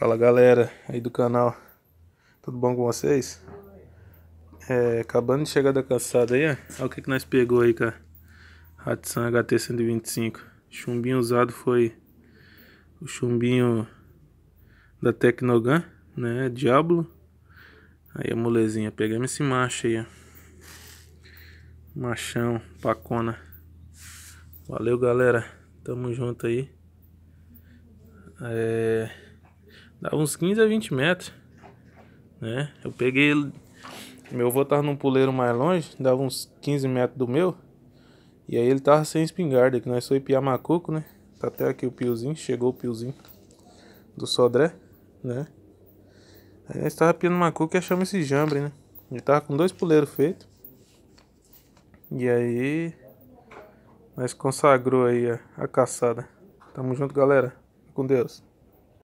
Fala galera aí do canal, tudo bom com vocês? É, acabando de chegar da cansada aí, ó. olha o que, que nós pegou aí, cara. Hatsan HT 125. Chumbinho usado foi o chumbinho da tecnogan né? Diablo. Aí a molezinha, pegamos esse macho aí, ó. Machão, pacona. Valeu, galera. Tamo junto aí. É... Dava uns 15 a 20 metros. Né? Eu peguei. Meu avô tava num puleiro mais longe, dava uns 15 metros do meu. E aí ele tava sem espingarda, que nós foi piar macuco, né? Tá até aqui o piozinho, chegou o piozinho do Sodré, né? Aí nós tava piando macuco e achamos esse jambre, né? Ele tava com dois puleiros feitos. E aí. Nós consagrou aí a, a caçada. Tamo junto, galera. Com Deus.